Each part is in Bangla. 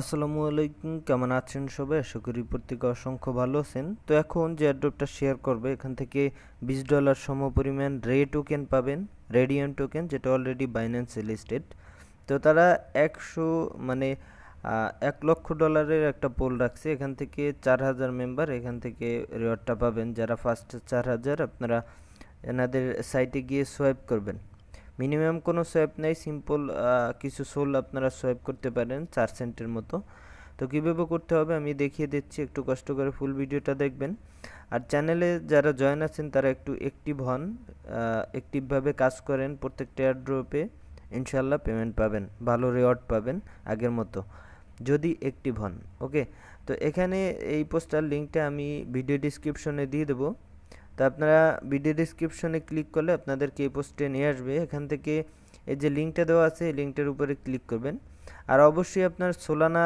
আসসালামু আলাইকুম কেমন আছেন সবাই আশা করি প্রত্যেকে অসংখ্য ভালো আছেন তো এখন যে অ্যাড্রপটা শেয়ার করবে এখান থেকে বিশ ডলার সমপরিমাণ রে টোকেন পাবেন রেডিয়াম টোকেন যেটা অলরেডি বাইন্যান্সে লিস্টেড তো তারা একশো মানে এক লক্ষ ডলারের একটা পোল রাখছে এখান থেকে চার হাজার মেম্বার এখান থেকে রেওয়ার্ডটা পাবেন যারা ফার্স্ট চার হাজার আপনারা এনাদের সাইটে গিয়ে সোয়াইপ করবেন মিনিমাম কোনো সোয়েপ নেই সিম্পল কিছু সোল আপনারা সোয়েপ করতে পারেন চার সেন্টের মতো তো কীভাবে করতে হবে আমি দেখিয়ে দিচ্ছি একটু কষ্ট করে ফুল ভিডিওটা দেখবেন আর চ্যানেলে যারা জয়েন আছেন তারা একটু অ্যাক্টিভ হন অ্যাক্টিভভাবে কাজ করেন প্রত্যেকটা এয়ারড্রপে ইনশাল্লাহ পেমেন্ট পাবেন ভালো রেওয়ার্ড পাবেন আগের মতো যদি অ্যাক্টিভ হন ওকে তো এখানে এই পোস্টার লিঙ্কটা আমি ভিডিও ডিসক্রিপশনে দিয়ে দেবো তা আপনারা ভিডিও ডিসক্রিপশনে ক্লিক করলে আপনাদেরকে এই পোস্টে নিয়ে আসবে এখান থেকে এই যে লিঙ্কটা দেওয়া আছে এই লিঙ্কটার উপরে ক্লিক করবেন আর অবশ্যই আপনার সোলানা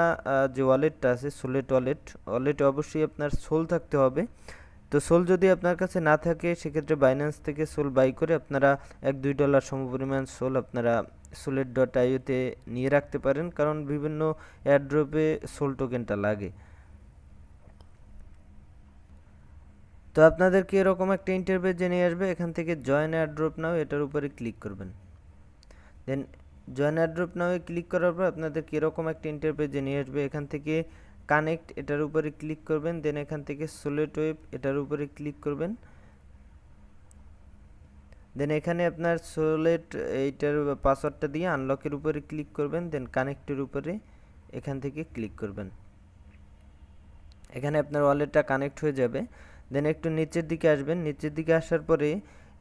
যে ওয়ালেটটা আছে সোলেট ওয়ালেট ওয়ালেটে অবশ্যই আপনার সোল থাকতে হবে তো সোল যদি আপনার কাছে না থাকে সেক্ষেত্রে বাইন্যান্স থেকে সোল বাই করে আপনারা এক দুই ডলার সমপরিমাণ সোল আপনারা সোলেট ডট আইওতে নিয়ে রাখতে পারেন কারণ বিভিন্ন অ্যাড্রপে সোল টোকেনটা লাগে তো আপনাদেরকে এরকম একটা ইন্টারভিউ জেনে আসবে এখান থেকে জয়েন ড্রপ নাও এটার উপরে ক্লিক করবেন then join drop now click করার পর আপনাদের কীরকম একটা ইন্টারভিউ জেনে আসবে এখান থেকে কানেক্ট এটার উপরে ক্লিক করবেন দেন এখান থেকে সোলেট ওয়েব এটার উপরে ক্লিক করবেন দেন এখানে আপনার সোলেট এইটার পাসওয়ার্ডটা দিয়ে আনলকের উপরে ক্লিক করবেন দেন কানেক্টের উপরে এখান থেকে ক্লিক করবেন এখানে আপনার ওয়ালেটটা কানেক্ট হয়ে যাবে দেন একটু নিচের দিকে আসবেন নিচের দিকে আসার পরে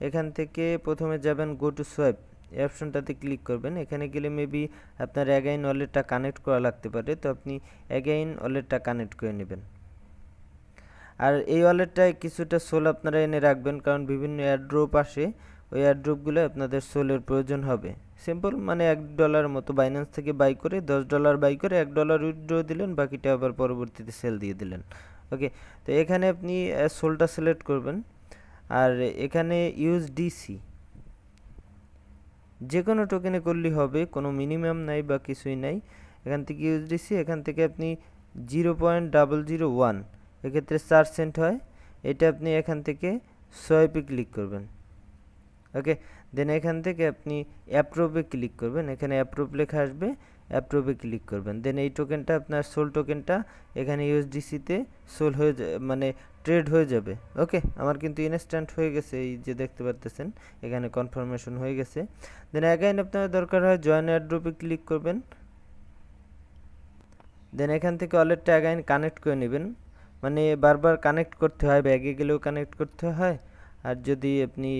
এখান থেকে প্রথমে যাবেন গো টু সোয়াইপ এই অপশনটাতে ক্লিক করবেন এখানে গেলে মেবি আপনার অ্যাগাইন ওয়ালেটটা কানেক্ট করা লাগতে পারে তো আপনি অ্যাগাইন ওয়ালেটটা কানেক্ট করে নেবেন আর এই ওয়ালেটটায় কিছুটা সোল আপনারা এনে রাখবেন কারণ বিভিন্ন অ্যাড্রোপ আসে ওই অ্যাড্রোপগুলো আপনাদের সোলের প্রয়োজন হবে সিম্পল মানে এক ডলার মতো বাইন্যান্স থেকে বাই করে দশ ডলার বাই করে এক ডলার উইথড্র দিলেন বাকিটা আবার পরবর্তীতে সেল দিয়ে দিলেন ওকে তো এখানে আপনি সোলটা সিলেক্ট করবেন আর এখানে ইউজ ডিসি যে কোনো টোকেনে করলেই হবে কোনো মিনিমাম নাই বা কিছুই নাই এখান থেকে ইউজ ইউএসডিসি এখান থেকে আপনি zero point double zero one এক্ষেত্রে চার সেন্ট হয় এটা আপনি এখান থেকে সোয়াইপে ক্লিক করবেন ওকে দেন এখান থেকে আপনি অ্যাপ্রোভে ক্লিক করবেন এখানে অ্যাপ্রোপ লেখা আসবে অ্যাপ্রুভে ক্লিক করবেন দেন এই টোকেনটা আপনার সোল টোকেনটা এখানে ইউএসডিসিতে সোল হয়ে মানে ট্রেড হয়ে যাবে ওকে আমার কিন্তু ইনস্ট্যান্ট হয়ে গেছে এই যে দেখতে পারতেছেন এখানে কনফার্মেশন হয়ে গেছে দেন অ্যাগাইন আপনার দরকার হয় জয়েন অ্যাড্রোপে ক্লিক করবেন দেন এখান থেকে ওয়ালেটটা অ্যাগাইন কানেক্ট করে নেবেন মানে বারবার কানেক্ট করতে হয় ব্যাগে গেলেও কানেক্ট করতে হয় আর যদি আপনি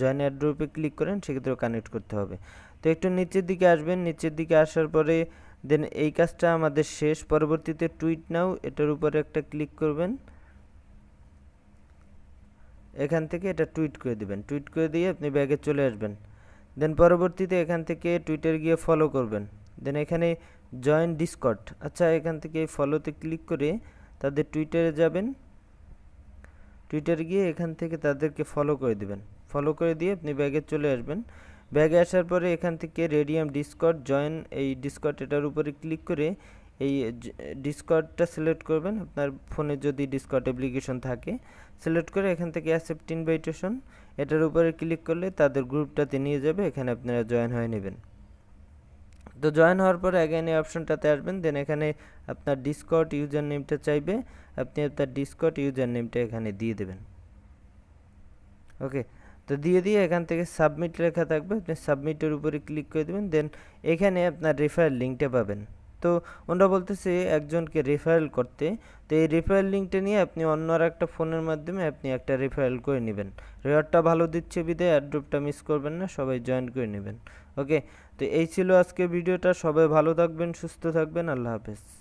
জয়েন অ্যাড্রোপে ক্লিক করেন সেক্ষেত্রেও কানেক্ট করতে হবে তো একটু নিচের দিকে আসবেন নিচের দিকে আসার পরে দেন এই কাজটা আমাদের শেষ পরবর্তীতে টুইট নাও এটার উপরে একটা ক্লিক করবেন এখান থেকে এটা টুইট করে দিবেন টুইট করে দিয়ে আপনি ব্যাগে চলে আসবেন দেন পরবর্তীতে এখান থেকে টুইটার গিয়ে ফলো করবেন দেন এখানে জয়েন ডিসকট আচ্ছা এখান থেকে ফলোতে ক্লিক করে তাদের টুইটারে যাবেন টুইটারে গিয়ে এখান থেকে তাদেরকে ফলো করে দিবেন ফলো করে দিয়ে আপনি ব্যাগে চলে আসবেন ব্যাগে আসার পরে এখান থেকে রেডিয়াম ডিসকট জয়েন এই ডিসকট এটার উপরে ক্লিক করে এই ডিসকটটা সিলেক্ট করবেন আপনার ফোনে যদি ডিসকট অ্যাপ্লিকেশন থাকে সিলেক্ট করে এখান থেকে অ্যাসেপ্ট ইনভাইটেশন এটার উপরে ক্লিক করলে তাদের গ্রুপটাতে নিয়ে যাবে এখানে আপনারা জয়েন হয়ে নেবেন তো জয়েন হওয়ার পরে অ্যাগেন এই অপশনটাতে আসবেন দেন এখানে আপনার ডিসকট ইউজার নেমটা চাইবে আপনি আপনার ডিসকট ইউজার নেমটা এখানে দিয়ে দেবেন ওকে তো দিয়ে দিয়ে এখান থেকে সাবমিট লেখা থাকবে আপনি সাবমিটের উপরে ক্লিক করে দেবেন দেন এখানে আপনার রেফারেল লিঙ্কটা পাবেন তো ওনারা বলতেছে একজনকে রেফারেল করতে তো এই রেফারেল লিঙ্কটা নিয়ে আপনি অন্য আর একটা ফোনের মাধ্যমে আপনি একটা রেফারেল করে নেবেন রেওয়ার্ডটা ভালো দিচ্ছে বিদায় অ্যাড্রপটা মিস করবেন না সবাই জয়েন করে নেবেন ওকে তো এই ছিল আজকে ভিডিওটা সবাই ভালো থাকবেন সুস্থ থাকবেন আল্লাহ হাফেজ